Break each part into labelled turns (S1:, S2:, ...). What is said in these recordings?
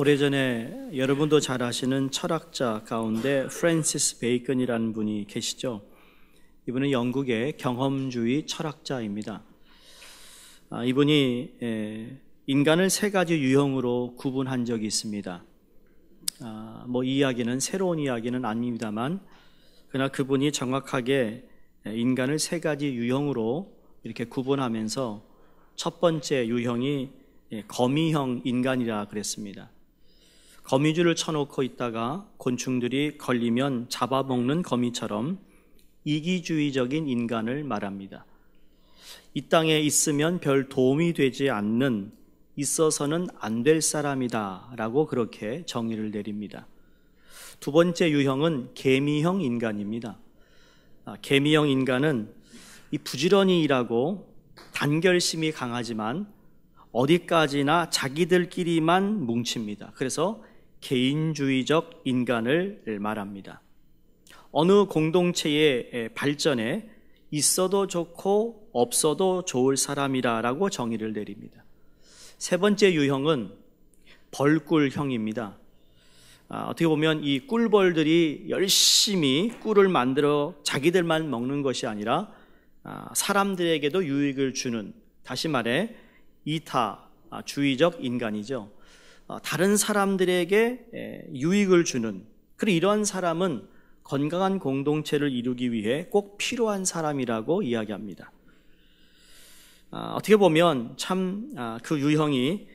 S1: 오래전에 여러분도 잘 아시는 철학자 가운데 프랜시스 베이컨이라는 분이 계시죠. 이분은 영국의 경험주의 철학자입니다. 아, 이분이 에, 예, 인간을 세 가지 유형으로 구분한 적이 있습니다. 아, 뭐 이야기는 새로운 이야기는 아닙니다만 그러나 그분이 정확하게 인간을 세 가지 유형으로 이렇게 구분하면서 첫 번째 유형이 예, 거미형 인간이라 그랬습니다. 거미줄을 쳐놓고 있다가 곤충들이 걸리면 잡아먹는 거미처럼 이기주의적인 인간을 말합니다. 이 땅에 있으면 별 도움이 되지 않는 있어서는 안 될 사람이다 라고 그렇게 정의를 내립니다. 두 번째 유형은 개미형 인간입니다. 아, 개미형 인간은 이 부지런히 일하고 단결심이 강하지만 어디까지나 자기들끼리만 뭉칩니다. 그래서 개인주의적 인간을 말합니다. 어느 공동체의 발전에 있어도 좋고 없어도 좋을 사람이라고 정의를 내립니다. 세 번째 유형은 벌꿀형입니다. 아, 어떻게 보면 이 꿀벌들이 열심히 꿀을 만들어 자기들만 먹는 것이 아니라 아, 사람들에게도 유익을 주는 다시 말해 이타주의적 인간이죠. 어, 다른 사람들에게 유익을 주는 그런 이러한 사람은 건강한 공동체를 이루기 위해 꼭 필요한 사람이라고 이야기합니다. 아, 어떻게 보면 참그 아, 유형이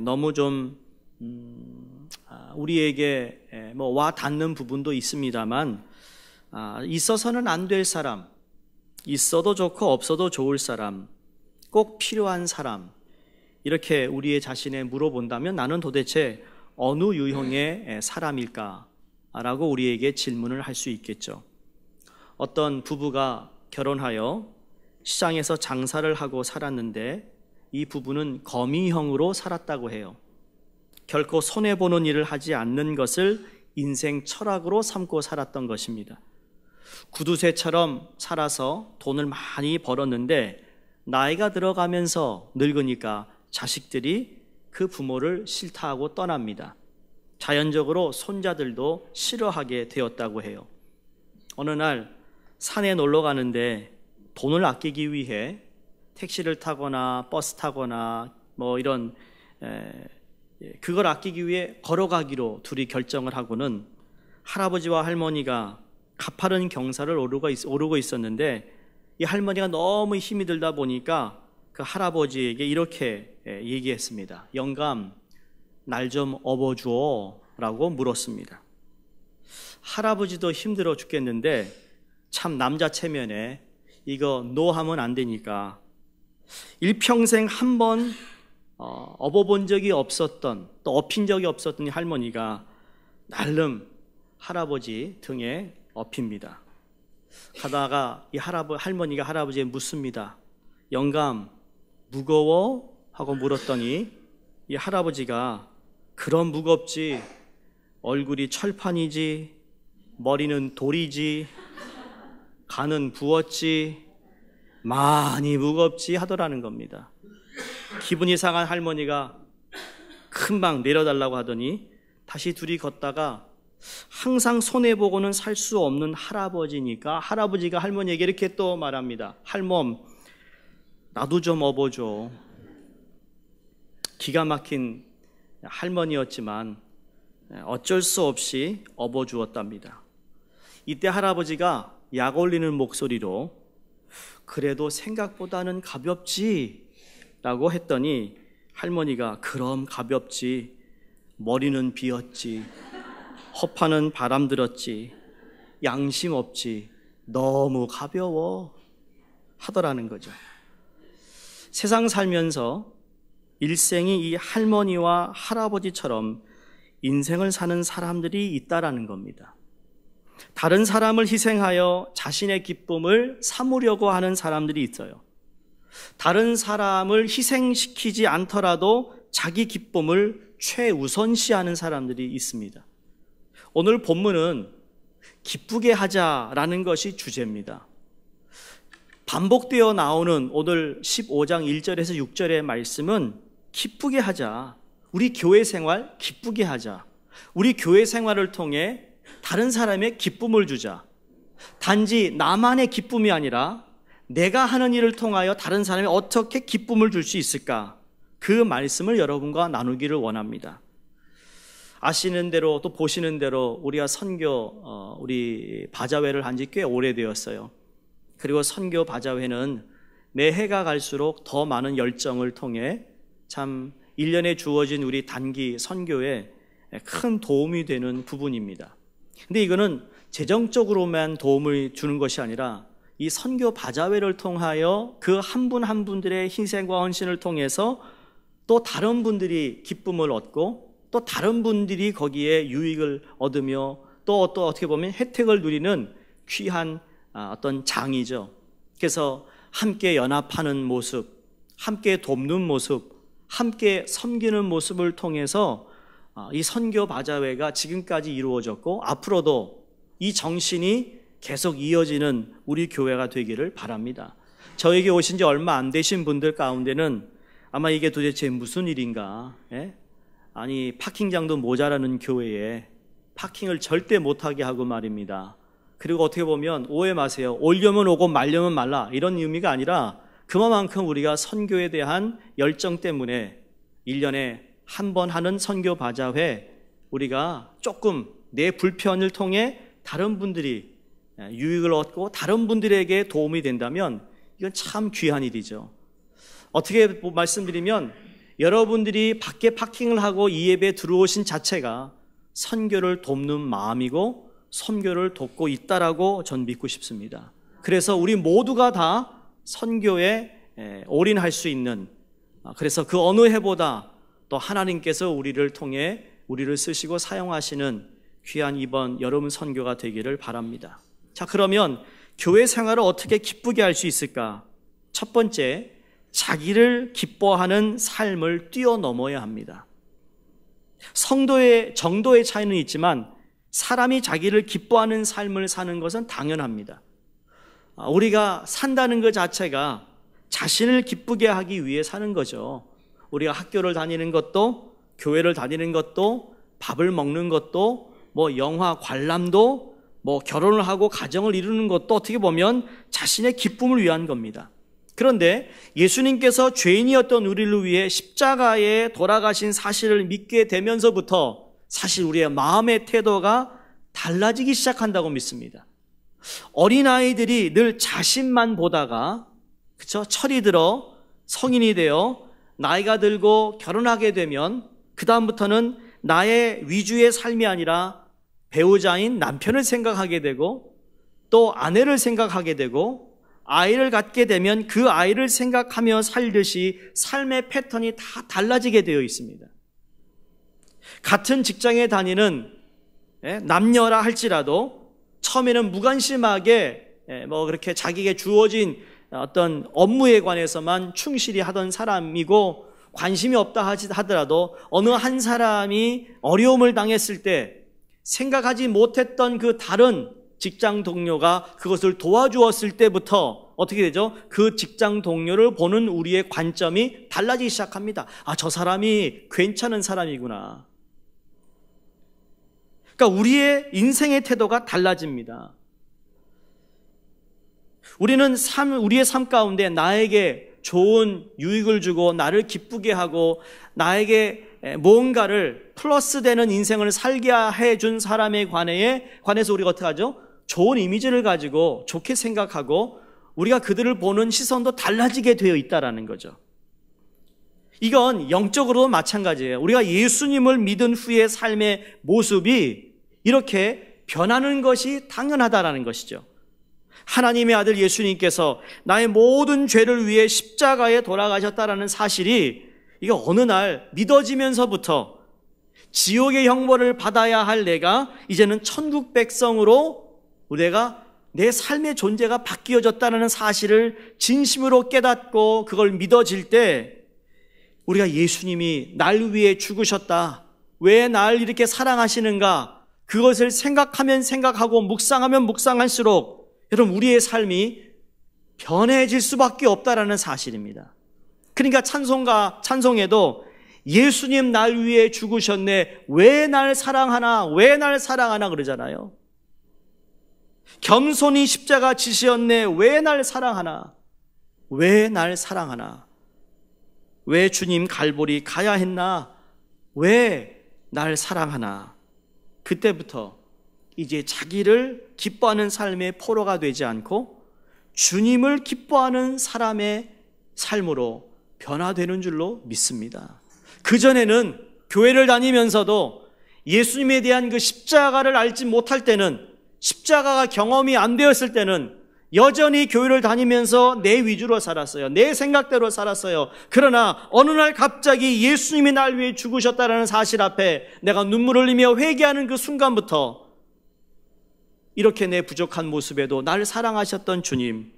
S1: 너무 좀 음, 아, 우리에게 뭐, 와 닿는 부분도 있습니다만 있어서는 안 될 사람, 있어도 좋고 없어도 좋을 사람, 꼭 필요한 사람, 이렇게 우리의 자신에 물어본다면 나는 도대체 어느 유형의 사람일까라고 우리에게 질문을 할 수 있겠죠. 어떤 부부가 결혼하여 시장에서 장사를 하고 살았는데 이 부부는 거미형으로 살았다고 해요. 결코 손해보는 일을 하지 않는 것을 인생 철학으로 삼고 살았던 것입니다. 구두쇠처럼 살아서 돈을 많이 벌었는데 나이가 들어가면서 늙으니까 자식들이 그 부모를 싫다하고 떠납니다. 자연적으로 손자들도 싫어하게 되었다고 해요. 어느 날 산에 놀러 가는데 돈을 아끼기 위해 택시를 타거나 버스 타거나 뭐 이런 에, 예, 그걸 아끼기 위해 걸어가기로 둘이 결정을 하고는 할아버지와 할머니가 가파른 경사를 오르고, 있, 었는데이 할머니가 너무 힘이 들다 보니까 그 할아버지에게 이렇게 예, 얘기했습니다. 영감, 날 좀업어줘 라고 물었습니다. 할아버지도 힘들어 죽겠는데 참 남자 체면에 이거 노하면 안 되니까 일평생 한번 어, 업어본 적이 없었던 또 업힌 적이 없었던 할머니가 날름 할아버지 등에 업힙니다. 가다가 이 할아버 할머니가 할아버지에 묻습니다. 영감 무거워? 하고 물었더니 이 할아버지가 그런 무겁지 얼굴이 철판이지 머리는 돌이지 간은 부었지 많이 무겁지 하더라는 겁니다. 기분이 상한 할머니가 금방 내려달라고 하더니 다시 둘이 걷다가 항상 손해보고는 살 수 없는 할아버지니까 할아버지가 할머니에게 이렇게 또 말합니다. 할멈, 나도 좀 업어줘. 기가 막힌 할머니였지만 어쩔 수 없이 업어주었답니다. 이때 할아버지가 약 올리는 목소리로 그래도 생각보다는 가볍지 라고 했더니 할머니가 그럼 가볍지 머리는 비었지 허파는 바람 들었지 양심 없지 너무 가벼워 하더라는 거죠. 세상 살면서 일생이 이 할머니와 할아버지처럼 인생을 사는 사람들이 있다라는 겁니다. 다른 사람을 희생하여 자신의 기쁨을 삼으려고 하는 사람들이 있어요. 다른 사람을 희생시키지 않더라도 자기 기쁨을 최우선시하는 사람들이 있습니다. 오늘 본문은 기쁘게 하자라는 것이 주제입니다. 반복되어 나오는 오늘 15장 1절에서 6절의 말씀은 기쁘게 하자. 우리 교회 생활 기쁘게 하자. 우리 교회 생활을 통해 다른 사람의 기쁨을 주자. 단지 나만의 기쁨이 아니라 내가 하는 일을 통하여 다른 사람이 어떻게 기쁨을 줄 수 있을까? 그 말씀을 여러분과 나누기를 원합니다. 아시는 대로 또 보시는 대로 우리가 선교 어, 우리 바자회를 한 지 꽤 오래되었어요. 그리고 선교 바자회는 매 해가 갈수록 더 많은 열정을 통해 참 1년에 주어진 우리 단기 선교에 큰 도움이 되는 부분입니다. 근데 이거는 재정적으로만 도움을 주는 것이 아니라 이 선교 바자회를 통하여 그 한 분 한 분들의 희생과 헌신을 통해서 또 다른 분들이 기쁨을 얻고 또 다른 분들이 거기에 유익을 얻으며 또, 또 어떻게 보면 혜택을 누리는 귀한 아, 어떤 장이죠. 그래서 함께 연합하는 모습, 함께 돕는 모습, 함께 섬기는 모습을 통해서 아, 이 선교 바자회가 지금까지 이루어졌고 앞으로도 이 정신이 계속 이어지는 우리 교회가 되기를 바랍니다. 저에게 오신 지 얼마 안 되신 분들 가운데는 아마 이게 도대체 무슨 일인가? 예? 아니 파킹장도 모자라는 교회에 파킹을 절대 못하게 하고 말입니다. 그리고 어떻게 보면 오해 마세요. 올려면 오고 말려면 말라. 이런 의미가 아니라 그만큼 우리가 선교에 대한 열정 때문에 1년에 한 번 하는 선교 바자회 우리가 조금 내 불편을 통해 다른 분들이 예, 유익을 얻고 다른 분들에게 도움이 된다면 이건 참 귀한 일이죠. 어떻게 뭐 말씀드리면 여러분들이 밖에 파킹을 하고 이 예배 들어오신 자체가 선교를 돕는 마음이고 선교를 돕고 있다라고 전 믿고 싶습니다. 그래서 우리 모두가 다 선교에 올인할 수 있는 아, 그래서 그 어느 해보다 또 하나님께서 우리를 통해 우리를 쓰시고 사용하시는 귀한 이번 여름 선교가 되기를 바랍니다. 자, 그러면 교회 생활을 어떻게 기쁘게 할 수 있을까? 첫 번째, 자기를 기뻐하는 삶을 뛰어넘어야 합니다. 성도의 정도의 차이는 있지만 사람이 자기를 기뻐하는 삶을 사는 것은 당연합니다. 아, 우리가 산다는 것 그 자체가 자신을 기쁘게 하기 위해 사는 거죠. 우리가 학교를 다니는 것도, 교회를 다니는 것도, 밥을 먹는 것도, 뭐 영화 관람도, 뭐 결혼을 하고 가정을 이루는 것도 어떻게 보면 자신의 기쁨을 위한 겁니다. 그런데 예수님께서 죄인이었던 우리를 위해 십자가에 돌아가신 사실을 믿게 되면서부터 사실 우리의 마음의 태도가 달라지기 시작한다고 믿습니다. 어린아이들이 늘 자신만 보다가 그쵸? 철이 들어 성인이 되어 나이가 들고 결혼하게 되면 그다음부터는 나의 위주의 삶이 아니라 배우자인 남편을 생각하게 되고 또 아내를 생각하게 되고 아이를 갖게 되면 그 아이를 생각하며 살듯이 삶의 패턴이 다 달라지게 되어 있습니다. 같은 직장에 다니는 예, 남녀라 할지라도 처음에는 무관심하게 예, 뭐 그렇게 자기에게 주어진 어떤 업무에 관해서만 충실히 하던 사람이고 관심이 없다 하더라도 어느 한 사람이 어려움을 당했을 때 생각하지 못했던 그 다른 직장 동료가 그것을 도와주었을 때부터 어떻게 되죠? 그 직장 동료를 보는 우리의 관점이 달라지기 시작합니다. 아, 저 사람이 괜찮은 사람이구나. 그러니까 우리의 인생의 태도가 달라집니다. 우리는 삶, 우리의 삶 가운데 나에게 좋은 유익을 주고 나를 기쁘게 하고 나에게 뭔가를 플러스 되는 인생을 살게 해준 사람에 관해, 관해서 우리가 어떻게 하죠? 좋은 이미지를 가지고 좋게 생각하고 우리가 그들을 보는 시선도 달라지게 되어 있다라는 거죠. 이건 영적으로도 마찬가지예요. 우리가 예수님을 믿은 후의 삶의 모습이 이렇게 변하는 것이 당연하다라는 것이죠. 하나님의 아들 예수님께서 나의 모든 죄를 위해 십자가에 돌아가셨다라는 사실이 이게 어느 날 믿어지면서부터 지옥의 형벌을 받아야 할 내가 이제는 천국 백성으로 내가 내 삶의 존재가 바뀌어졌다는 사실을 진심으로 깨닫고 그걸 믿어질 때 우리가 예수님이 날 위해 죽으셨다. 왜 날 이렇게 사랑하시는가? 그것을 생각하면 생각하고 묵상하면 묵상할수록 여러분 우리의 삶이 변해질 수밖에 없다라는 사실입니다. 그러니까 찬송가 찬송에도 예수님 날 위해 죽으셨네. 왜 날 사랑하나? 왜 날 사랑하나 그러잖아요. 겸손히 십자가 지시었네. 왜 날 사랑하나? 왜 날 사랑하나? 왜 주님 갈보리 가야 했나? 왜 날 사랑하나? 그때부터 이제 자기를 기뻐하는 삶의 포로가 되지 않고 주님을 기뻐하는 사람의 삶으로 변화되는 줄로 믿습니다. 그전에는 교회를 다니면서도 예수님에 대한 그 십자가를 알지 못할 때는 십자가가 경험이 안 되었을 때는 여전히 교회를 다니면서 내 위주로 살았어요. 내 생각대로 살았어요. 그러나 어느 날 갑자기 예수님이 날 위해 죽으셨다라는 사실 앞에 내가 눈물을 흘리며 회개하는 그 순간부터 이렇게 내 부족한 모습에도 날 사랑하셨던 주님.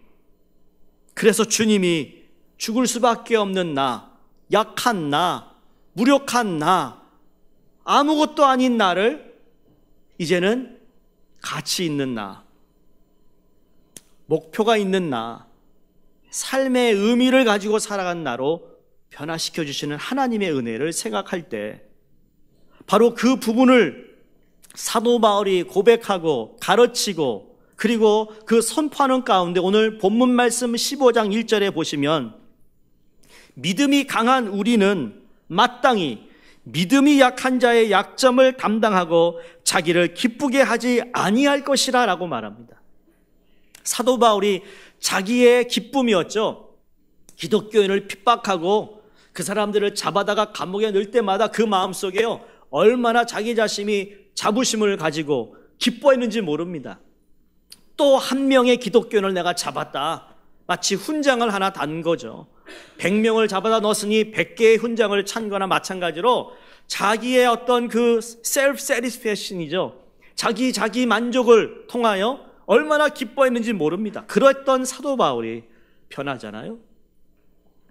S1: 그래서 주님이 죽을 수밖에 없는 나, 약한 나, 무력한 나, 아무것도 아닌 나를 이제는 가치 있는 나, 목표가 있는 나, 삶의 의미를 가지고 살아간 나로 변화시켜 주시는 하나님의 은혜를 생각할 때 바로 그 부분을 사도 바울이 고백하고 가르치고 그리고 그 선포하는 가운데 오늘 본문 말씀 15장 1절에 보시면 믿음이 강한 우리는 마땅히 믿음이 약한 자의 약점을 담당하고 자기를 기쁘게 하지 아니할 것이라라고 말합니다. 사도 바울이 자기의 기쁨이었죠. 기독교인을 핍박하고 그 사람들을 잡아다가 감옥에 넣을 때마다 그 마음속에요. 얼마나 자기 자신이 자부심을 가지고 기뻐했는지 모릅니다. 또 한 명의 기독교인을 내가 잡았다. 마치 훈장을 하나 단 거죠. 100명을 잡아다 넣었으니 100개의 훈장을 찬 거나 마찬가지로 자기의 어떤 그 셀프 세리스페이션이죠. 자기 자기 만족을 통하여 얼마나 기뻐했는지 모릅니다. 그랬던 사도 바울이 편하잖아요.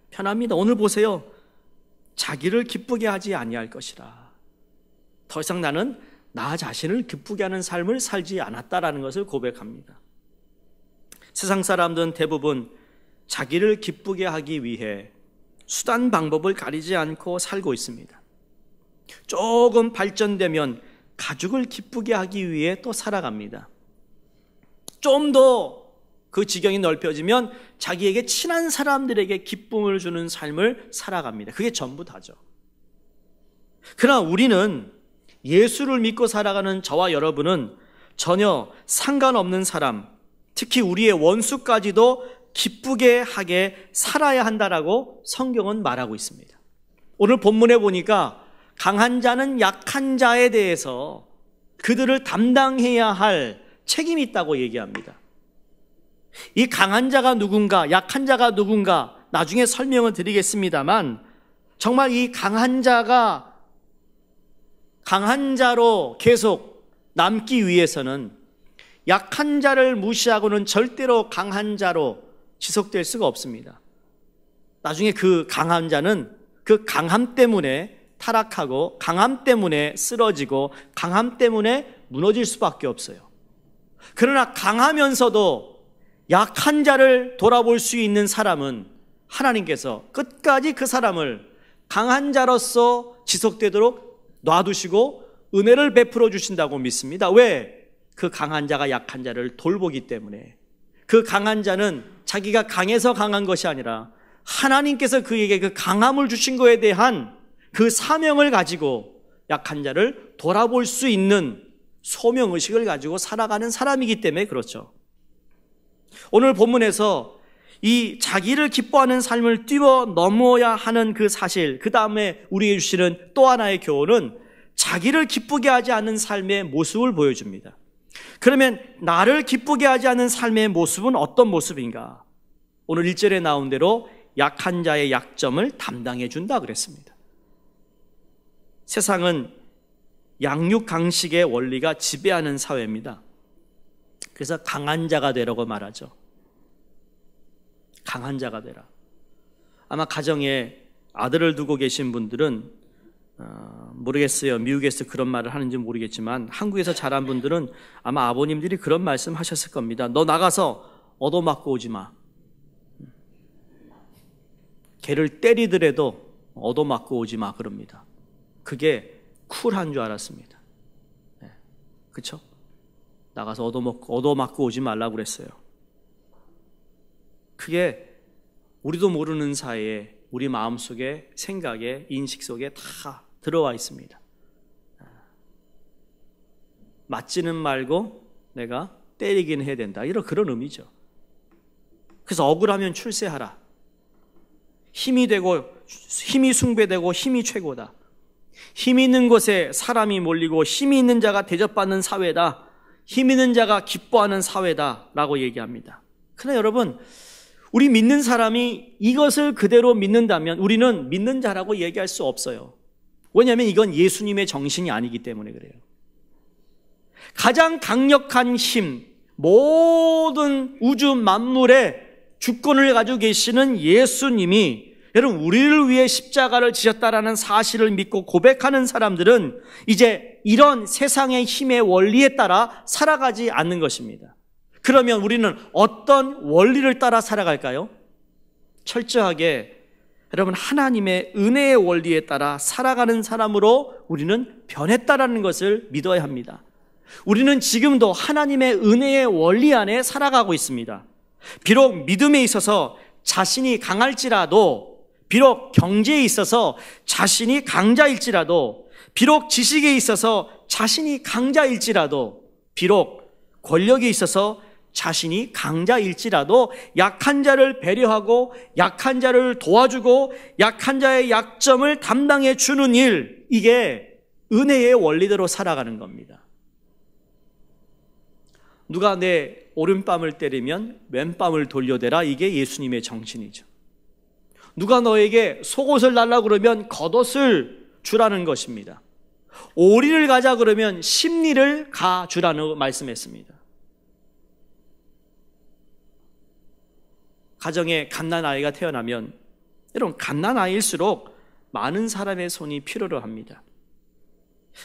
S1: 편합니다. 오늘 보세요. 자기를 기쁘게 하지 아니할 것이라. 더 이상 나는 나 자신을 기쁘게 하는 삶을 살지 않았다라는 것을 고백합니다. 세상 사람들은 대부분 자기를 기쁘게 하기 위해 수단 방법을 가리지 않고 살고 있습니다. 조금 발전되면 가족을 기쁘게 하기 위해 또 살아갑니다. 좀더그 지경이 넓혀지면 자기에게 친한 사람들에게 기쁨을 주는 삶을 살아갑니다. 그게 전부 다죠. 그러나 우리는 예수를 믿고 살아가는 저와 여러분은 전혀 상관없는 사람, 특히 우리의 원수까지도 기쁘게 하게 살아야 한다라고 성경은 말하고 있습니다. 오늘 본문에 보니까 강한 자는 약한 자에 대해서 그들을 담당해야 할 책임이 있다고 얘기합니다. 이 강한 자가 누군가, 약한 자가 누군가, 나중에 설명을 드리겠습니다만, 정말 이 강한 자가 강한 자로 계속 남기 위해서는 약한 자를 무시하고는 절대로 강한 자로 지속될 수가 없습니다. 나중에 그 강한 자는 그 강함 때문에 타락하고 강함 때문에 쓰러지고 강함 때문에 무너질 수밖에 없어요. 그러나 강하면서도 약한 자를 돌아볼 수 있는 사람은 하나님께서 끝까지 그 사람을 강한 자로서 지속되도록 놔두시고 은혜를 베풀어 주신다고 믿습니다. 왜? 그 강한 자가 약한 자를 돌보기 때문에 그 강한 자는 자기가 강해서 강한 것이 아니라 하나님께서 그에게 그 강함을 주신 것에 대한 그 사명을 가지고 약한 자를 돌아볼 수 있는 소명의식을 가지고 살아가는 사람이기 때문에 그렇죠. 오늘 본문에서 이 자기를 기뻐하는 삶을 뛰어넘어야 하는 그 사실, 그 다음에 우리에게 주시는 또 하나의 교훈은 자기를 기쁘게 하지 않는 삶의 모습을 보여줍니다. 그러면 나를 기쁘게 하지 않는 삶의 모습은 어떤 모습인가? 오늘 1절에 나온 대로 약한 자의 약점을 담당해 준다 그랬습니다. 세상은 양육 강식의 원리가 지배하는 사회입니다. 그래서 강한 자가 되라고 말하죠. 강한 자가 되라. 아마 가정에 아들을 두고 계신 분들은 어, 모르겠어요. 미국에서 그런 말을 하는지 모르겠지만 한국에서 자란 분들은 아마 아버님들이 그런 말씀 하셨을 겁니다. 너 나가서 얻어맞고 오지 마. 개를 때리더라도 얻어맞고 오지 마 그럽니다. 그게 쿨한 줄 알았습니다. 네. 그쵸? 나가서 얻어먹고, 얻어맞고 오지 말라고 그랬어요. 그게 우리도 모르는 사이에 우리 마음 속에, 생각에, 인식 속에 다 들어와 있습니다. 아. 맞지는 말고 내가 때리긴 해야 된다. 이런 그런 의미죠. 그래서 억울하면 출세하라. 힘이 되고 힘이 숭배되고 힘이 최고다. 힘 있는 곳에 사람이 몰리고 힘이 있는 자가 대접받는 사회다. 힘 있는 자가 기뻐하는 사회다. 라고 얘기합니다. 그러나 여러분, 우리 믿는 사람이 이것을 그대로 믿는다면 우리는 믿는 자라고 얘기할 수 없어요. 왜냐하면 이건 예수님의 정신이 아니기 때문에 그래요. 가장 강력한 힘, 모든 우주 만물의 주권을 가지고 계시는 예수님이 여러분 우리를 위해 십자가를 지셨다라는 사실을 믿고 고백하는 사람들은 이제 이런 세상의 힘의 원리에 따라 살아가지 않는 것입니다. 그러면 우리는 어떤 원리를 따라 살아갈까요? 철저하게 여러분 하나님의 은혜의 원리에 따라 살아가는 사람으로 우리는 변했다라는 것을 믿어야 합니다. 우리는 지금도 하나님의 은혜의 원리 안에 살아가고 있습니다. 비록 믿음에 있어서 자신이 강할지라도 비록 경제에 있어서 자신이 강자일지라도, 비록 지식에 있어서 자신이 강자일지라도, 비록 권력에 있어서 자신이 강자일지라도 약한 자를 배려하고 약한 자를 도와주고 약한 자의 약점을 담당해 주는 일, 이게 은혜의 원리대로 살아가는 겁니다. 누가 내오른밤을 때리면 왼밤을 돌려대라 이게 예수님의 정신이죠. 누가 너에게 속옷을 달라 그러면 겉옷을 주라는 것입니다. 오리를 가자 그러면 심리를 가 주라는 말씀했습니다. 가정에 갓난 아이가 태어나면 여러분 갓난 아이일수록 많은 사람의 손이 필요로 합니다.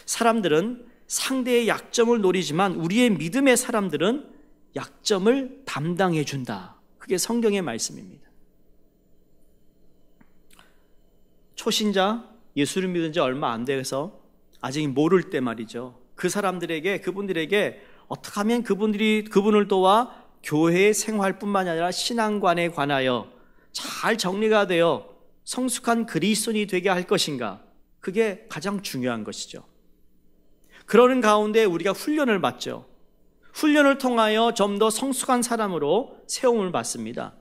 S1: 사람들은 상대의 약점을 노리지만 우리의 믿음의 사람들은 약점을 담당해 준다. 그게 성경의 말씀입니다. 초신자 예수를 믿은 지 얼마 안 돼서 아직 모를 때 말이죠. 그 사람들에게 그분들에게 어떻게 하면 그분들이 그분을 도와 교회의 생활뿐만 아니라 신앙관에 관하여 잘 정리가 되어 성숙한 그리스도인이 되게 할 것인가? 그게 가장 중요한 것이죠. 그러는 가운데 우리가 훈련을 받죠. 훈련을 통하여 좀 더 성숙한 사람으로 세움을 받습니다.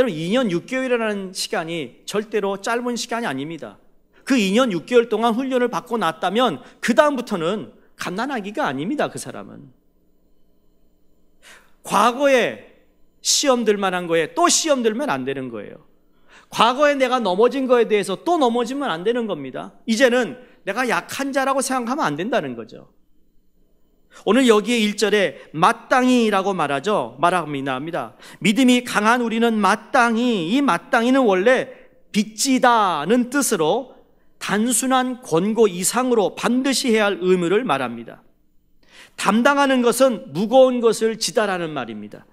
S1: 여러분 2년 6개월이라는 시간이 절대로 짧은 시간이 아닙니다. 그 2년 6개월 동안 훈련을 받고 났다면 그 다음부터는 갓난아기가 아닙니다. 그 사람은 과거에 시험 들만한 거에 또 시험 들면 안 되는 거예요. 과거에 내가 넘어진 거에 대해서 또 넘어지면 안 되는 겁니다. 이제는 내가 약한 자라고 생각하면 안 된다는 거죠. 오늘 여기에 1절에 마땅히라고 말하죠. 말합니다. 합니다. 믿음이 강한 우리는 마땅히 이 마땅히는 원래 빚지다는 뜻으로 단순한 권고 이상으로 반드시 해야 할 의무를 말합니다. 담당하는 것은 무거운 것을 지다라는 말입니다.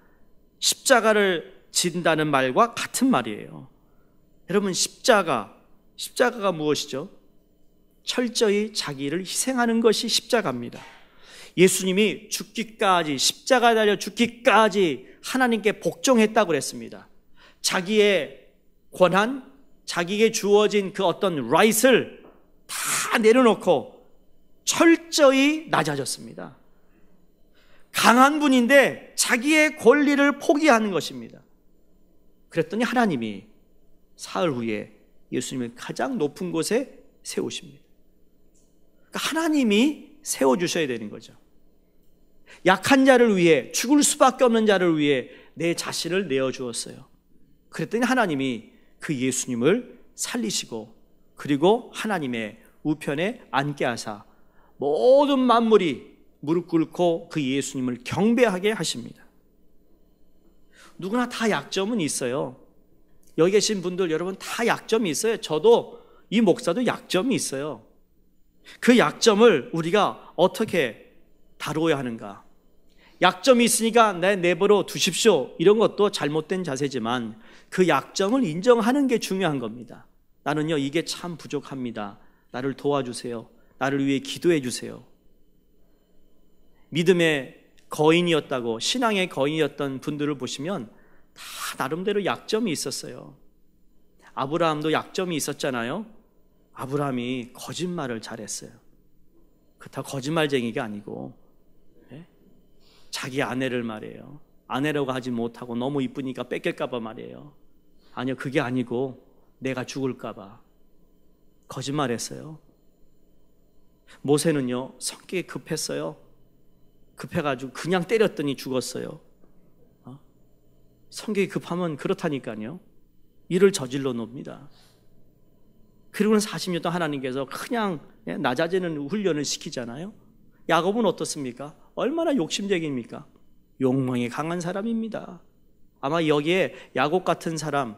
S1: 십자가를 진다는 말과 같은 말이에요. 여러분 십자가 십자가가 무엇이죠? 철저히 자기를 희생하는 것이 십자가입니다. 예수님이 죽기까지 십자가 에 달려 죽기까지 하나님께 복종했다고 그랬습니다. 자기의 권한, 자기에게 주어진 그 어떤 라이트를 다 내려놓고 철저히 낮아졌습니다. 강한 분인데 자기의 권리를 포기하는 것입니다. 그랬더니 하나님이 사흘 후에 예수님을 가장 높은 곳에 세우십니다. 그러니까 하나님이 세워주셔야 되는 거죠. 약한 자를 위해 죽을 수밖에 없는 자를 위해 내 자신을 내어 주었어요. 그랬더니 하나님이 그 예수님을 살리시고 그리고 하나님의 우편에 앉게 하사 모든 만물이 무릎 꿇고 그 예수님을 경배하게 하십니다. 누구나 다 약점은 있어요. 여기 계신 분들 여러분 다 약점이 있어요. 저도 이 목사도 약점이 있어요. 그 약점을 우리가 어떻게 다루어야 하는가? 약점이 있으니까 내 내버려 두십시오. 이런 것도 잘못된 자세지만 그 약점을 인정하는 게 중요한 겁니다. 나는요, 이게 참 부족합니다. 나를 도와주세요. 나를 위해 기도해 주세요. 믿음의 거인이었다고 신앙의 거인이었던 분들을 보시면 다 나름대로 약점이 있었어요. 아브라함도 약점이 있었잖아요. 아브라함이 거짓말을 잘했어요. 그다 거짓말쟁이가 아니고 자기 아내를 말해요 아내라고 하지 못하고 너무 이쁘니까 뺏길까봐 말이에요. 아니요, 그게 아니고 내가 죽을까봐. 거짓말했어요. 모세는요, 성격이 급했어요. 급해가지고 그냥 때렸더니 죽었어요. 어? 성격이 급하면 그렇다니까요. 일을 저질러 놉니다. 그리고는 40년 동안 하나님께서 그냥 예, 낮아지는 훈련을 시키잖아요. 야곱은 어떻습니까? 얼마나 욕심쟁입니까? 이 욕망이 강한 사람입니다. 아마 여기에 야곱 같은 사람,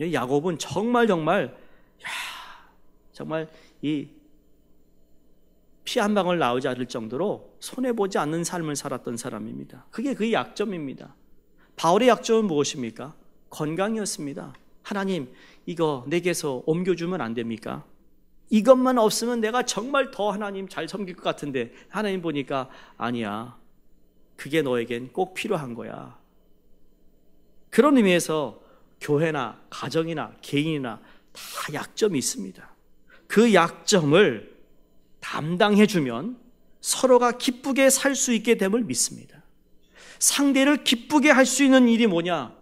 S1: 야곱은 정말 정말 야, 정말 이 피 한 방울 나오지 않을 정도로 손해 보지 않는 삶을 살았던 사람입니다. 그게 그의 약점입니다. 바울의 약점은 무엇입니까? 건강이었습니다. 하나님, 이거 내게서 옮겨주면 안 됩니까? 이것만 없으면 내가 정말 더 하나님 잘 섬길 것 같은데 하나님 보니까 아니야. 그게 너에겐 꼭 필요한 거야. 그런 의미에서 교회나 가정이나 개인이나 다 약점이 있습니다. 그 약점을 담당해 주면 서로가 기쁘게 살 수 있게 됨을 믿습니다. 상대를 기쁘게 할 수 있는 일이 뭐냐?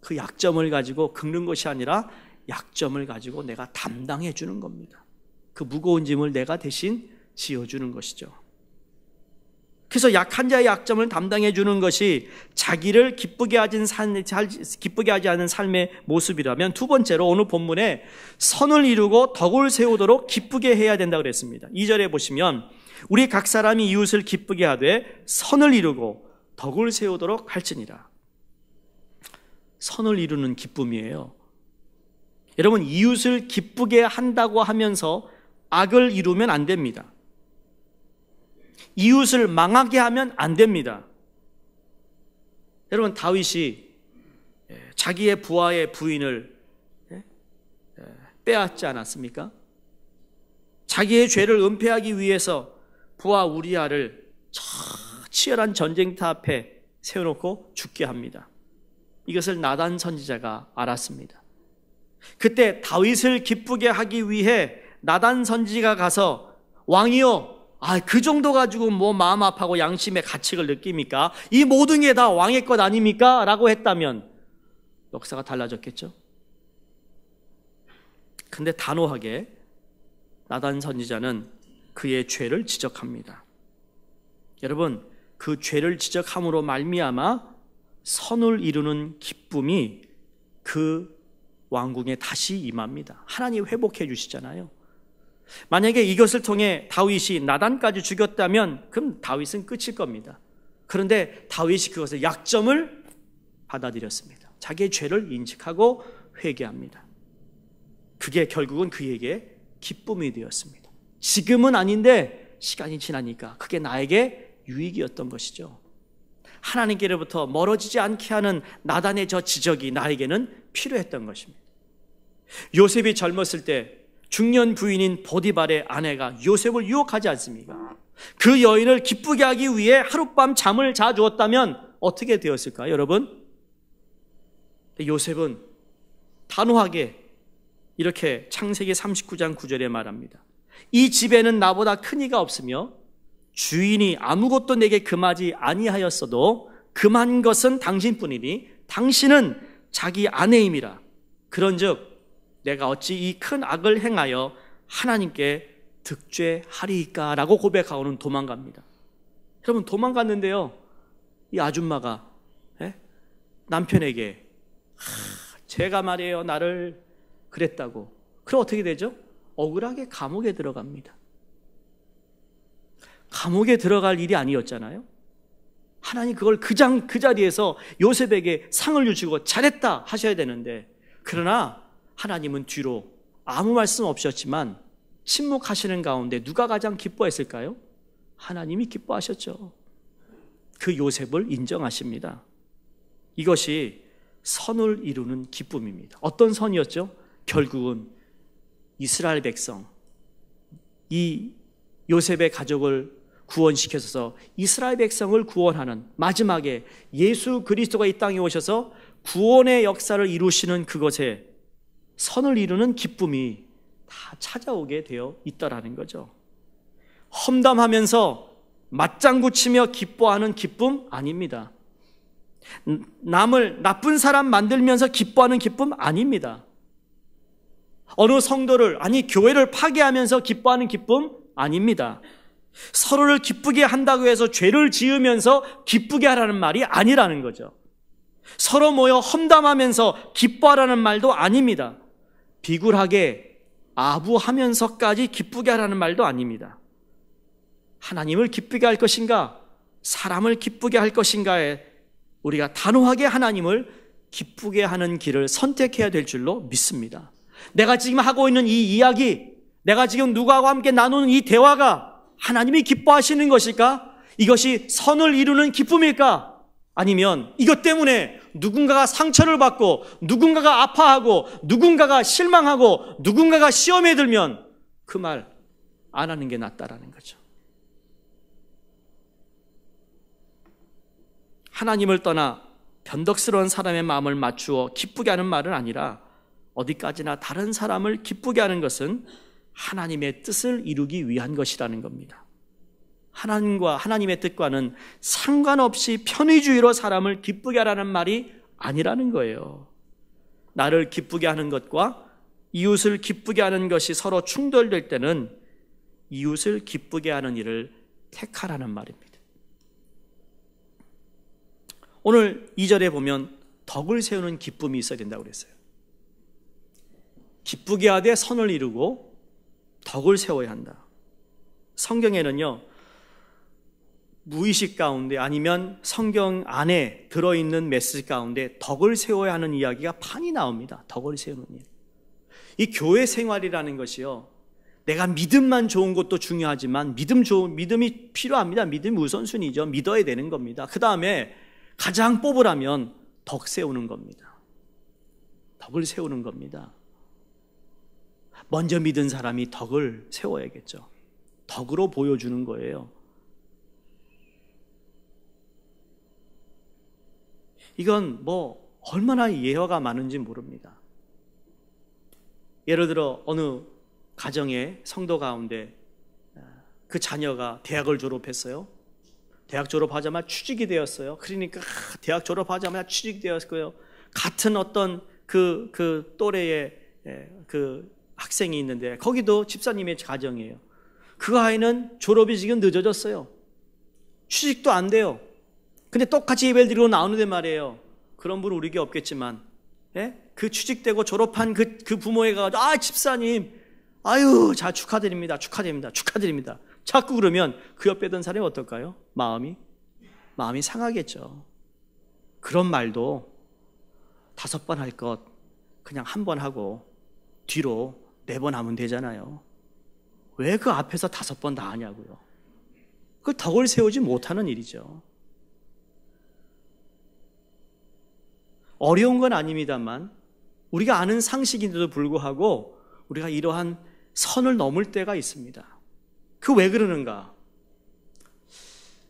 S1: 그 약점을 가지고 긁는 것이 아니라 약점을 가지고 내가 담당해 주는 겁니다. 그 무거운 짐을 내가 대신 지어주는 것이죠. 그래서 약한 자의 약점을 담당해 주는 것이 자기를 기쁘게 하진 삶, 기쁘게 하지 않은 삶의 모습이라면 두 번째로 오늘 본문에 선을 이루고 덕을 세우도록 기쁘게 해야 된다 고 그랬습니다. 2절에 보시면 우리 각 사람이 이웃을 기쁘게 하되 선을 이루고 덕을 세우도록 할지니라. 선을 이루는 기쁨이에요. 여러분 이웃을 기쁘게 한다고 하면서 악을 이루면 안 됩니다. 이웃을 망하게 하면 안 됩니다. 여러분 다윗이 예, 자기의 부하의 부인을 예, 예, 빼앗지 않았습니까? 자기의 죄를 은폐하기 위해서 부하 우리아를 치열한 전쟁터 앞에 세워놓고 죽게 합니다. 이것을 나단 선지자가 알았습니다. 그때 다윗을 기쁘게 하기 위해 나단 선지가 가서 왕이요. 아, 그 정도 가지고 뭐 마음 아파고 양심의 가책을 느낍니까? 이 모든 게 다 왕의 것 아닙니까? 라고 했다면 역사가 달라졌겠죠? 근데 단호하게 나단 선지자는 그의 죄를 지적합니다. 여러분, 그 죄를 지적함으로 말미암아 선을 이루는 기쁨이 그 왕궁에 다시 임합니다. 하나님 회복해 주시잖아요. 만약에 이것을 통해 다윗이 나단까지 죽였다면 그럼 다윗은 끝일 겁니다. 그런데 다윗이 그것의 약점을 받아들였습니다. 자기의 죄를 인식하고 회개합니다. 그게 결국은 그에게 기쁨이 되었습니다. 지금은 아닌데 시간이 지나니까 그게 나에게 유익이었던 것이죠. 하나님께로부터 멀어지지 않게 하는 나단의 저 지적이 나에게는 필요했던 것입니다. 요셉이 젊었을 때 중년 부인인 보디발의 아내가 요셉을 유혹하지 않습니까? 그 여인을 기쁘게 하기 위해 하룻밤 잠을 자주었다면 어떻게 되었을까 여러분? 요셉은 단호하게 이렇게 창세기 39장 9절에 말합니다. 이 집에는 나보다 큰 이가 없으며 주인이 아무것도 내게 금하지 아니하였어도 금한 것은 당신뿐이니 당신은 자기 아내임이라. 그런즉 내가 어찌 이 큰 악을 행하여 하나님께 득죄하리이까라고 고백하고는 도망갑니다. 여러분 도망갔는데요. 이 아줌마가 에? 예? 남편에게 하, 제가 말이에요 나를 그랬다고. 그럼 어떻게 되죠? 억울하게 감옥에 들어갑니다. 감옥에 들어갈 일이 아니었잖아요. 하나님 그걸 그, 장, 그 자리에서 요셉에게 상을 주시고 잘했다 하셔야 되는데 그러나 하나님은 뒤로 아무 말씀 없으셨지만 침묵하시는 가운데 누가 가장 기뻐했을까요? 하나님이 기뻐하셨죠. 그 요셉을 인정하십니다. 이것이 선을 이루는 기쁨입니다. 어떤 선이었죠? 결국은 이스라엘 백성, 이 요셉의 가족을 구원시켜서 이스라엘 백성을 구원하는 마지막에 예수 그리스도가 이 땅에 오셔서 구원의 역사를 이루시는 그것에 선을 이루는 기쁨이 다 찾아오게 되어 있다라는 거죠. 험담하면서 맞장구 치며 기뻐하는 기쁨 아닙니다. 남을 나쁜 사람 만들면서 기뻐하는 기쁨 아닙니다. 어느 성도를, 아니, 교회를 파괴하면서 기뻐하는 기쁨 아닙니다. 서로를 기쁘게 한다고 해서 죄를 지으면서 기쁘게 하라는 말이 아니라는 거죠. 서로 모여 험담하면서 기뻐하라는 말도 아닙니다. 비굴하게 아부하면서까지 기쁘게 하라는 말도 아닙니다. 하나님을 기쁘게 할 것인가, 사람을 기쁘게 할 것인가에 우리가 단호하게 하나님을 기쁘게 하는 길을 선택해야 될 줄로 믿습니다. 내가 지금 하고 있는 이 이야기, 내가 지금 누구하고 함께 나누는 이 대화가 하나님이 기뻐하시는 것일까? 이것이 선을 이루는 기쁨일까? 아니면 이것 때문에 누군가가 상처를 받고 누군가가 아파하고 누군가가 실망하고 누군가가 시험에 들면 그 말 안 하는 게 낫다라는 거죠. 하나님을 떠나 변덕스러운 사람의 마음을 맞추어 기쁘게 하는 말은 아니라 어디까지나 다른 사람을 기쁘게 하는 것은 하나님의 뜻을 이루기 위한 것이라는 겁니다. 하나님과 하나님의 뜻과는 상관없이 편의주의로 사람을 기쁘게 하라는 말이 아니라는 거예요. 나를 기쁘게 하는 것과 이웃을 기쁘게 하는 것이 서로 충돌될 때는 이웃을 기쁘게 하는 일을 택하라는 말입니다. 오늘 2절에 보면 덕을 세우는 기쁨이 있어야 된다고 그랬어요. 기쁘게 하되 선을 이루고 덕을 세워야 한다. 성경에는요, 무의식 가운데 아니면 성경 안에 들어있는 메시지 가운데 덕을 세워야 하는 이야기가 판이 나옵니다. 덕을 세우는 일. 이 교회 생활이라는 것이요. 내가 믿음만 좋은 것도 중요하지만 믿음 좋은 믿음이 필요합니다. 믿음이 우선순위죠. 믿어야 되는 겁니다. 그 다음에 가장 뽑으라면 덕 세우는 겁니다. 덕을 세우는 겁니다. 먼저 믿은 사람이 덕을 세워야겠죠. 덕으로 보여주는 거예요. 이건 뭐 얼마나 예화가 많은지 모릅니다. 예를 들어 어느 가정의 성도 가운데 아, 그 자녀가 대학을 졸업했어요. 대학 졸업하자마자 취직이 되었어요. 그러니까 대학 졸업하자마자 취직되었고요. 같은 어떤 그, 그 또래의 예, 그 학생이 있는데 거기도 집사님의 가정이에요. 그 아이는 졸업이 지금 늦어졌어요. 취직도 안 돼요. 근데 똑같이 예배를 드리고 나오는데 말이에요. 그런 분은 우리에게 없겠지만, 예? 그 취직되고 졸업한 그, 그 부모에 가가지고, 아, 집사님, 아유, 자, 축하드립니다. 축하드립니다. 축하드립니다. 자꾸 그러면 그 옆에 있던 사람이 어떨까요? 마음이? 마음이 상하겠죠. 그런 말도 다섯 번 할 것, 그냥 한 번 하고, 뒤로 네 번 하면 되잖아요. 왜 그 앞에서 다섯 번 다 하냐고요. 그 덕을 세우지 못하는 일이죠. 어려운 건 아닙니다만 우리가 아는 상식인데도 불구하고 우리가 이러한 선을 넘을 때가 있습니다. 그 왜 그러는가?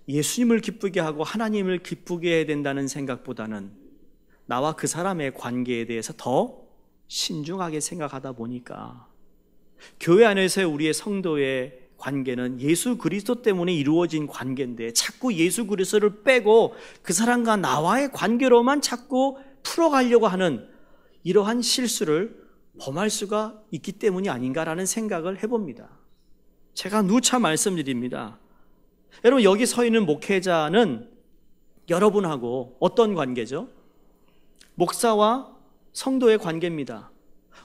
S1: 예수님을 기쁘게 하고 하나님을 기쁘게 해야 된다는 생각보다는 나와 그 사람의 관계에 대해서 더 신중하게 생각하다 보니까 교회 안에서의 우리의 성도의 관계는 예수 그리스도 때문에 이루어진 관계인데 자꾸 예수 그리스도를 빼고 그 사람과 나와의 관계로만 자꾸 풀어가려고 하는 이러한 실수를 범할 수가 있기 때문이 아닌가라는 생각을 해봅니다. 제가 누차 말씀드립니다. 여러분, 여기 서 있는 목회자는 여러분하고 어떤 관계죠? 목사와 성도의 관계입니다.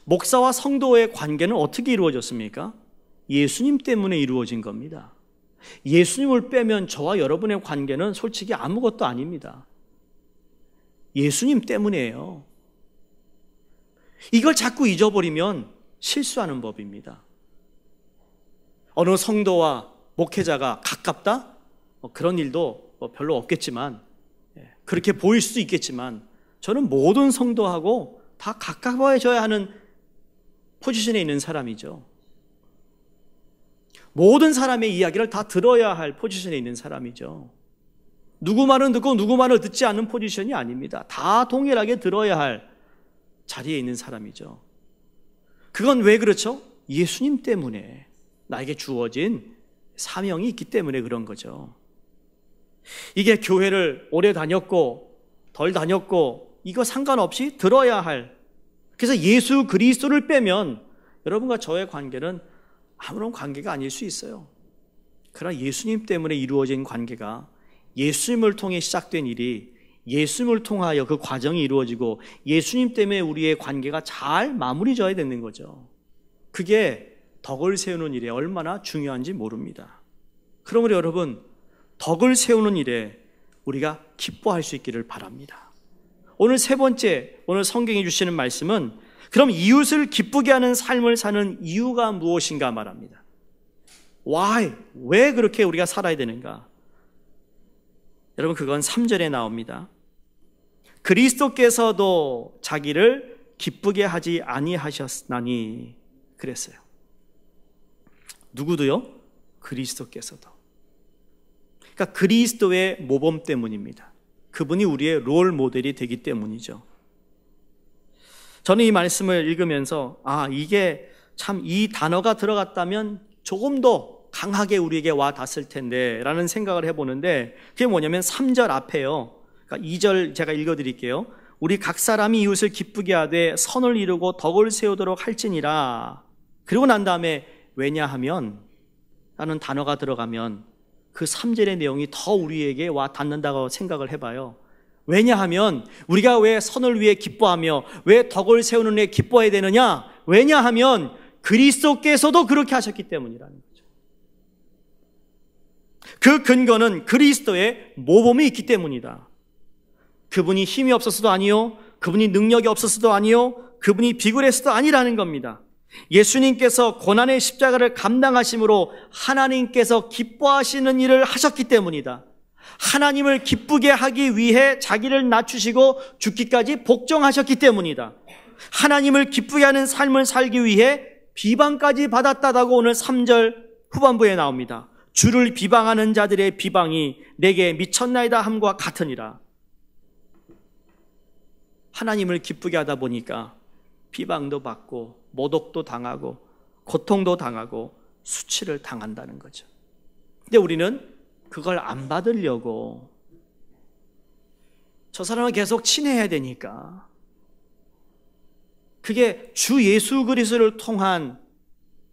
S1: 목사와 성도의 관계는 어떻게 이루어졌습니까? 예수님 때문에 이루어진 겁니다. 예수님을 빼면 저와 여러분의 관계는 솔직히 아무것도 아닙니다. 예수님 때문이에요. 이걸 자꾸 잊어버리면 실수하는 법입니다. 어느 성도와 목회자가 가깝다? 뭐 그런 일도 뭐 별로 없겠지만, 예, 그렇게 보일 수도 있겠지만, 저는 모든 성도하고 다 가까워져야 하는 포지션에 있는 사람이죠. 모든 사람의 이야기를 다 들어야 할 포지션에 있는 사람이죠. 누구 말은 듣고 누구 말을 듣지 않는 포지션이 아닙니다. 다 동일하게 들어야 할 자리에 있는 사람이죠. 그건 왜 그렇죠? 예수님 때문에 나에게 주어진 사명이 있기 때문에 그런 거죠. 이게 교회를 오래 다녔고 덜 다녔고 이거 상관없이 들어야 할 그래서 예수 그리스도를 빼면 여러분과 저의 관계는 아무런 관계가 아닐 수 있어요. 그러나 예수님 때문에 이루어진 관계가 예수님을 통해 시작된 일이 예수님을 통하여 그 과정이 이루어지고 예수님 때문에 우리의 관계가 잘 마무리져야 되는 거죠. 그게 덕을 세우는 일에 얼마나 중요한지 모릅니다. 그러므로 여러분, 덕을 세우는 일에 우리가 기뻐할 수 있기를 바랍니다. 오늘 세 번째, 오늘 성경이 주시는 말씀은 그럼 이웃을 기쁘게 하는 삶을 사는 이유가 무엇인가 말합니다. Why? 왜 그렇게 우리가 살아야 되는가? 여러분 그건 3절에 나옵니다. 그리스도께서도 자기를 기쁘게 하지 아니하셨나니 그랬어요. 누구도요? 그리스도께서도. 그러니까 그리스도의 모범 때문입니다. 그분이 우리의 롤 모델이 되기 때문이죠. 저는 이 말씀을 읽으면서 아 이게 참 이 단어가 들어갔다면 조금 더 강하게 우리에게 와 닿을 았 텐데 라는 생각을 해보는데 그게 뭐냐면 3절 앞에요. 그러니까 2절 제가 읽어드릴게요. 우리 각 사람이 이웃을 기쁘게 하되 선을 이루고 덕을 세우도록 할지니라. 그리고 난 다음에 왜냐하면 라는 단어가 들어가면 그 3절의 내용이 더 우리에게 와 닿는다고 생각을 해봐요. 왜냐하면 우리가 왜 선을 위해 기뻐하며 왜 덕을 세우는 데 기뻐해야 되느냐? 왜냐하면 그리스도께서도 그렇게 하셨기 때문이라는 거예요. 그 근거는 그리스도의 모범이 있기 때문이다. 그분이 힘이 없어서도 아니요. 그분이 능력이 없어서도 아니요. 그분이 비굴해서도 아니라는 겁니다. 예수님께서 고난의 십자가를 감당하심으로 하나님께서 기뻐하시는 일을 하셨기 때문이다. 하나님을 기쁘게 하기 위해 자기를 낮추시고 죽기까지 복종하셨기 때문이다. 하나님을 기쁘게 하는 삶을 살기 위해 비방까지 받았다라고 오늘 3절 후반부에 나옵니다. 주를 비방하는 자들의 비방이 내게 미쳤나이다 함과 같으니라. 하나님을 기쁘게 하다 보니까 비방도 받고 모독도 당하고 고통도 당하고 수치를 당한다는 거죠. 근데 우리는 그걸 안 받으려고 저사람을 계속 친해야 되니까 그게 주 예수 그리스도를 통한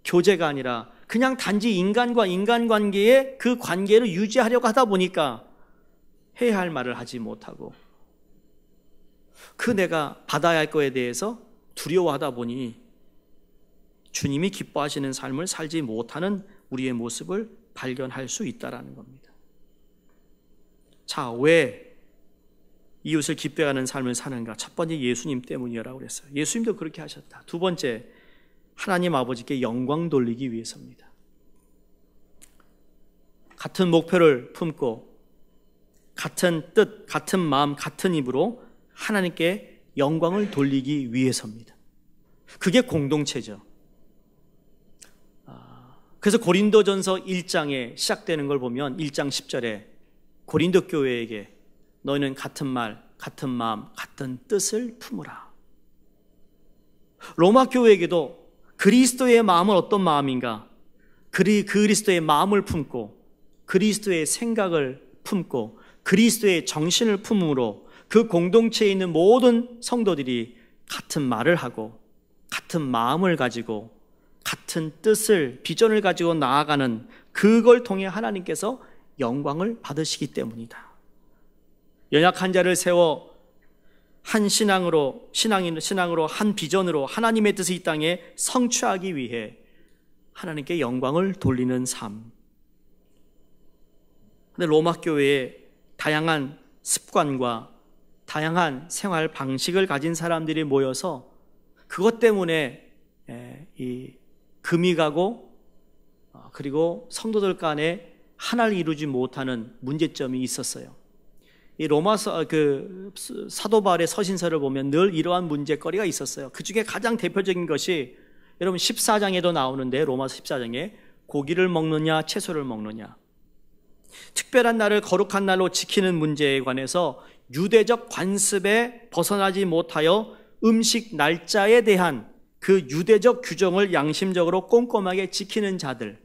S1: 교제가 아니라 그냥 단지 인간과 인간관계의 그 관계를 유지하려고 하다 보니까 해야 할 말을 하지 못하고 그 내가 받아야 할 거에 대해서 두려워하다 보니 주님이 기뻐하시는 삶을 살지 못하는 우리의 모습을 발견할 수 있다라는 겁니다. 자, 왜 이웃을 기뻐하는 삶을 사는가? 첫 번째 예수님 때문이라고 그랬어요. 예수님도 그렇게 하셨다. 두 번째 하나님 아버지께 영광 돌리기 위해서입니다. 같은 목표를 품고 같은 뜻, 같은 마음, 같은 입으로 하나님께 영광을 돌리기 위해서입니다. 그게 공동체죠. 아, 그래서 고린도전서 1장에 시작되는 걸 보면 1장 10절에 고린도 교회에게 너희는 같은 말, 같은 마음, 같은 뜻을 품으라. 로마 교회에게도 그리스도의 마음은 어떤 마음인가? 그리, 그리스도의 마음을 품고 그리스도의 생각을 품고 그리스도의 정신을 품으로 그 공동체에 있는 모든 성도들이 같은 말을 하고 같은 마음을 가지고 같은 뜻을 비전을 가지고 나아가는 그걸 통해 하나님께서 영광을 받으시기 때문이다. 연약한 자를 세워 한 신앙으로 신앙인 신앙으로 한 비전으로 하나님의 뜻을 이 땅에 성취하기 위해 하나님께 영광을 돌리는 삶. 근데 로마 교회의 다양한 습관과 다양한 생활 방식을 가진 사람들이 모여서 그것 때문에 예, 이 금이 가고 어, 그리고 성도들 간에 하나를 이루지 못하는 문제점이 있었어요. 이 로마서 아, 그 사도 바울의 서신서를 보면 늘 이러한 문제거리가 있었어요. 그 중에 가장 대표적인 것이 여러분 14장에도 나오는데 로마서 14장에 고기를 먹느냐 채소를 먹느냐 특별한 날을 거룩한 날로 지키는 문제에 관해서 유대적 관습에 벗어나지 못하여 음식 날짜에 대한 그 유대적 규정을 양심적으로 꼼꼼하게 지키는 자들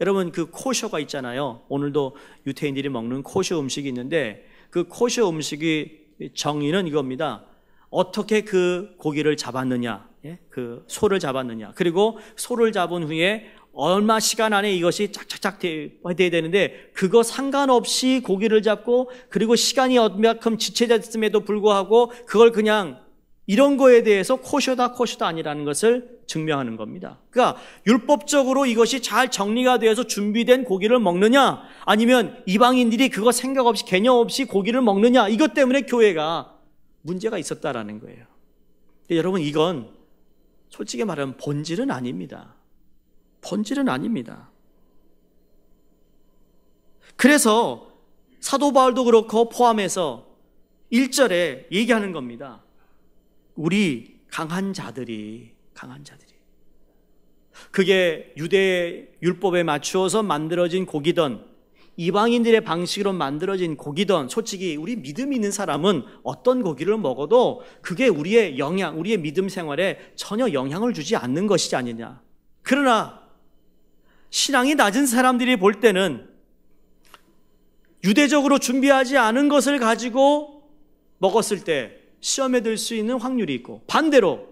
S1: 여러분 그 코쇼가 있잖아요. 오늘도 유태인들이 먹는 코쇼 음식이 있는데 그 코쇼 음식이 정의는 이겁니다. 어떻게 그 고기를 잡았느냐, 예? 그 소를 잡았느냐, 그리고 소를 잡은 후에 얼마 시간 안에 이것이 짝짝짝 돼야 되는데 그거 상관없이 고기를 잡고 그리고 시간이 얼마큼 지체됐음에도 불구하고 그걸 그냥 이런 거에 대해서 코셔다 코셔다 아니라는 것을 증명하는 겁니다. 그러니까 율법적으로 이것이 잘 정리가 돼서 준비된 고기를 먹느냐 아니면 이방인들이 그거 생각 없이 개념 없이 고기를 먹느냐 이것 때문에 교회가 문제가 있었다라는 거예요. 근데 여러분 이건 솔직히 말하면 본질은 아닙니다. 본질은 아닙니다. 그래서 사도 바울도 그렇고 포함해서 1절에 얘기하는 겁니다. 우리 강한 자들이 강한 자들이 그게 유대 율법에 맞추어서 만들어진 고기던 이방인들의 방식으로 만들어진 고기던 솔직히 우리 믿음 있는 사람은 어떤 고기를 먹어도 그게 우리의 영향, 우리의 믿음 생활에 전혀 영향을 주지 않는 것이지 아니냐. 그러나 신앙이 낮은 사람들이 볼 때는 유대적으로 준비하지 않은 것을 가지고 먹었을 때 시험에 들 수 있는 확률이 있고 반대로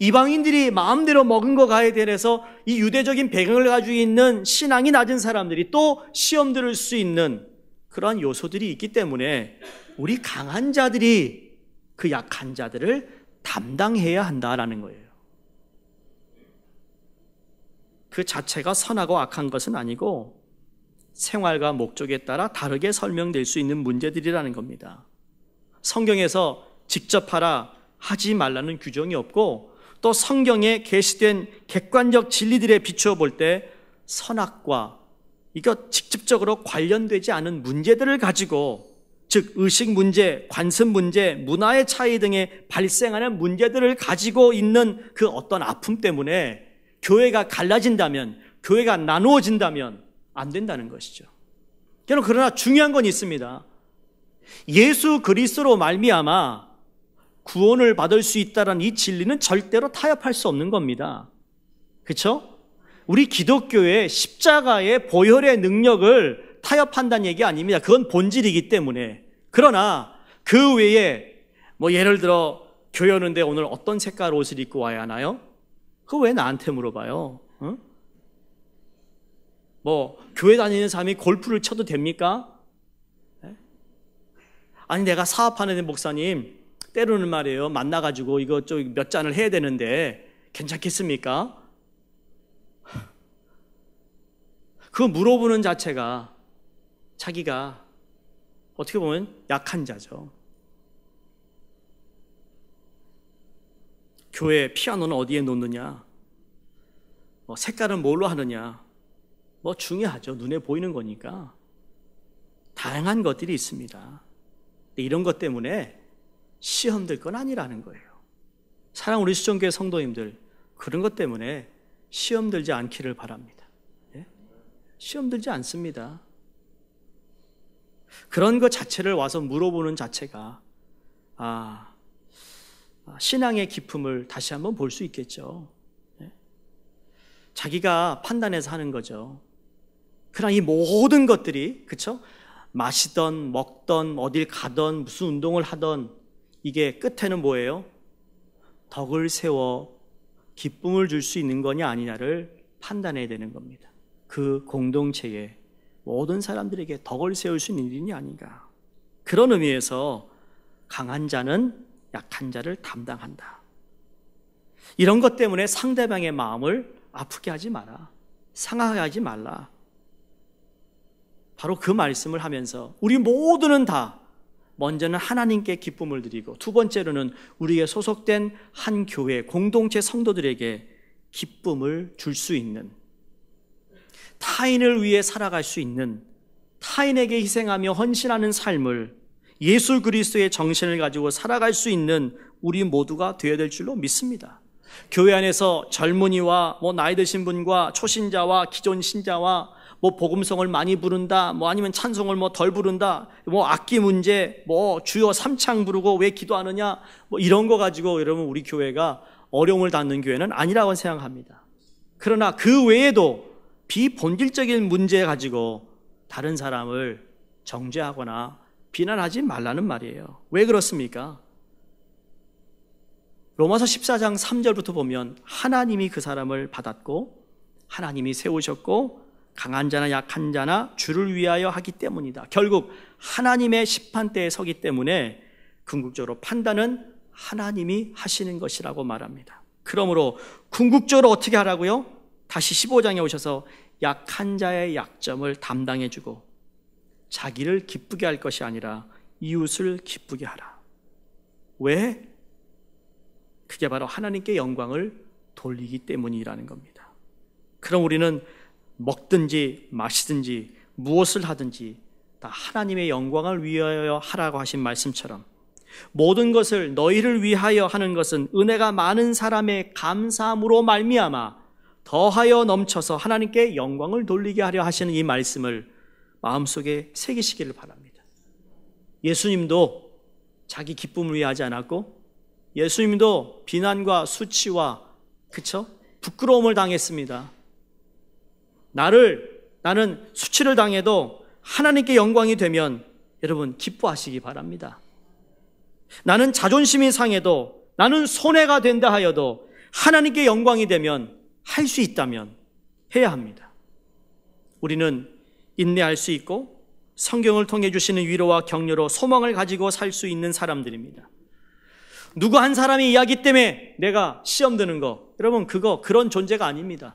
S1: 이방인들이 마음대로 먹은 거 가에 대해서 이 유대적인 배경을 가지고 있는 신앙이 낮은 사람들이 또 시험 들을 수 있는 그러한 요소들이 있기 때문에 우리 강한 자들이 그 약한 자들을 담당해야 한다라는 거예요. 그 자체가 선하고 악한 것은 아니고 생활과 목적에 따라 다르게 설명될 수 있는 문제들이라는 겁니다. 성경에서 직접 하라 하지 말라는 규정이 없고 또 성경에 게시된 객관적 진리들에 비추어 볼 때 선악과 이거 직접적으로 관련되지 않은 문제들을 가지고 즉 의식 문제, 관습 문제, 문화의 차이 등에 발생하는 문제들을 가지고 있는 그 어떤 아픔 때문에 교회가 갈라진다면 교회가 나누어진다면 안 된다는 것이죠. 그러나 중요한 건 있습니다. 예수 그리스도로 말미암아 구원을 받을 수 있다는 이 진리는 절대로 타협할 수 없는 겁니다. 그렇죠? 우리 기독교의 십자가의 보혈의 능력을 타협한다는 얘기 아닙니다. 그건 본질이기 때문에. 그러나 그 외에 뭐 예를 들어 교회 오는데 오늘 어떤 색깔 옷을 입고 와야 하나요? 그거 왜 나한테 물어봐요? 응? 뭐 교회 다니는 사람이 골프를 쳐도 됩니까? 네? 아니 내가 사업하는 목사님 때로는 말이에요. 만나가지고 이것저것 몇 잔을 해야 되는데 괜찮겠습니까? 그 물어보는 자체가 자기가 어떻게 보면 약한 자죠. 교회 피아노는 어디에 놓느냐? 뭐 색깔은 뭘로 하느냐? 뭐 중요하죠. 눈에 보이는 거니까. 다양한 것들이 있습니다. 이런 것 때문에 시험될 건 아니라는 거예요. 사랑 우리 수정교회 성도님들 그런 것 때문에 시험 들지 않기를 바랍니다. 예? 시험 들지 않습니다. 그런 것 자체를 와서 물어보는 자체가 아, 아 신앙의 기품을 다시 한번 볼 수 있겠죠. 예? 자기가 판단해서 하는 거죠. 그러나 이 모든 것들이 그쵸? 마시던 먹던 어딜 가던 무슨 운동을 하던 이게 끝에는 뭐예요? 덕을 세워 기쁨을 줄 수 있는 거냐 아니냐를 판단해야 되는 겁니다. 그 공동체에 모든 사람들에게 덕을 세울 수 있는 일이 아닌가. 그런 의미에서 강한 자는 약한 자를 담당한다. 이런 것 때문에 상대방의 마음을 아프게 하지 마라. 상하게 하지 말라. 바로 그 말씀을 하면서 우리 모두는 다 먼저는 하나님께 기쁨을 드리고 두 번째로는 우리의 소속된 한 교회 공동체 성도들에게 기쁨을 줄 수 있는 타인을 위해 살아갈 수 있는 타인에게 희생하며 헌신하는 삶을 예수 그리스도의 정신을 가지고 살아갈 수 있는 우리 모두가 되어야 될 줄로 믿습니다. 교회 안에서 젊은이와 뭐 나이 드신 분과 초신자와 기존 신자와 뭐 복음성을 많이 부른다, 뭐 아니면 찬송을 뭐 덜 부른다, 뭐 악기 문제, 뭐주요 삼창 부르고 왜 기도하느냐, 뭐 이런 거 가지고 여러분 우리 교회가 어려움을 닿는 교회는 아니라고 생각합니다. 그러나 그 외에도 비본질적인 문제 가지고 다른 사람을 정죄하거나 비난하지 말라는 말이에요. 왜 그렇습니까? 로마서 14장 3절부터 보면 하나님이 그 사람을 받았고 하나님이 세우셨고 강한 자나 약한 자나 주를 위하여 하기 때문이다. 결국 하나님의 심판대에 서기 때문에 궁극적으로 판단은 하나님이 하시는 것이라고 말합니다. 그러므로 궁극적으로 어떻게 하라고요? 다시 15장에 오셔서 약한 자의 약점을 담당해 주고 자기를 기쁘게 할 것이 아니라 이웃을 기쁘게 하라. 왜? 그게 바로 하나님께 영광을 돌리기 때문이라는 겁니다. 그럼 우리는 먹든지 마시든지 무엇을 하든지 다 하나님의 영광을 위하여 하라고 하신 말씀처럼 모든 것을 너희를 위하여 하는 것은 은혜가 많은 사람의 감사함으로 말미암아 더하여 넘쳐서 하나님께 영광을 돌리게 하려 하시는 이 말씀을 마음속에 새기시기를 바랍니다. 예수님도 자기 기쁨을 위해 하지 않았고 예수님도 비난과 수치와 그쵸? 부끄러움을 당했습니다. 나를 나는 수치를 당해도 하나님께 영광이 되면 여러분 기뻐하시기 바랍니다. 나는 자존심이 상해도 나는 손해가 된다 하여도 하나님께 영광이 되면 할 수 있다면 해야 합니다. 우리는 인내할 수 있고 성경을 통해 주시는 위로와 격려로 소망을 가지고 살 수 있는 사람들입니다. 누구 한 사람의 이야기 때문에 내가 시험 드는 거, 여러분 그거 그런 존재가 아닙니다.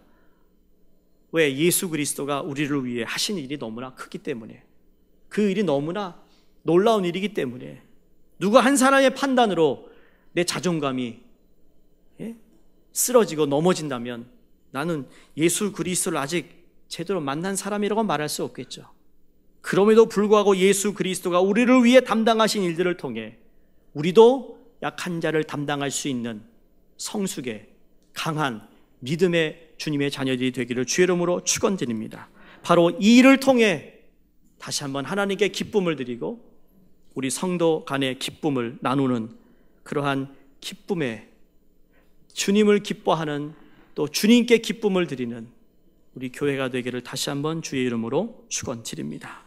S1: 왜 예수 그리스도가 우리를 위해 하신 일이 너무나 크기 때문에 그 일이 너무나 놀라운 일이기 때문에 누구 한 사람의 판단으로 내 자존감이 예? 쓰러지고 넘어진다면 나는 예수 그리스도를 아직 제대로 만난 사람이라고 말할 수 없겠죠. 그럼에도 불구하고 예수 그리스도가 우리를 위해 담당하신 일들을 통해 우리도 약한 자를 담당할 수 있는 성숙의 강한 믿음의 주님의 자녀들이 되기를 주의 이름으로 축원드립니다. 바로 이 일을 통해 다시 한번 하나님께 기쁨을 드리고 우리 성도 간의 기쁨을 나누는 그러한 기쁨에 주님을 기뻐하는 또 주님께 기쁨을 드리는 우리 교회가 되기를 다시 한번 주의 이름으로 축원드립니다.